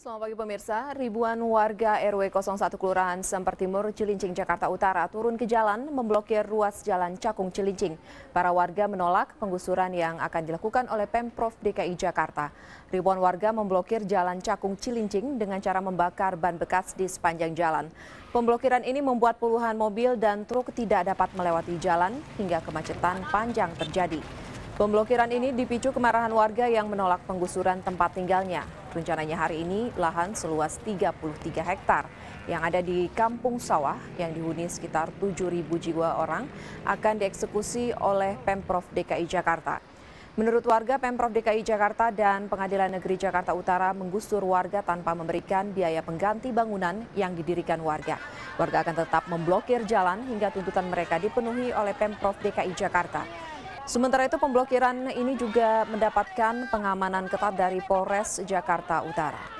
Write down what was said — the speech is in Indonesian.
Selamat pagi pemirsa, ribuan warga RW 01 Kelurahan Semper Timur, Cilincing, Jakarta Utara turun ke jalan memblokir ruas jalan Cakung Cilincing. Para warga menolak penggusuran yang akan dilakukan oleh Pemprov DKI Jakarta. Ribuan warga memblokir jalan Cakung Cilincing dengan cara membakar ban bekas di sepanjang jalan. Pemblokiran ini membuat puluhan mobil dan truk tidak dapat melewati jalan hingga kemacetan panjang terjadi. Pemblokiran ini dipicu kemarahan warga yang menolak penggusuran tempat tinggalnya. Rencananya hari ini lahan seluas 33 hektar yang ada di Kampung Sawah yang dihuni sekitar 7.000 jiwa orang akan dieksekusi oleh Pemprov DKI Jakarta. Menurut warga, Pemprov DKI Jakarta dan Pengadilan Negeri Jakarta Utara menggusur warga tanpa memberikan biaya pengganti bangunan yang didirikan warga. Warga akan tetap memblokir jalan hingga tuntutan mereka dipenuhi oleh Pemprov DKI Jakarta. Sementara itu pemblokiran ini juga mendapatkan pengamanan ketat dari Polres Jakarta Utara.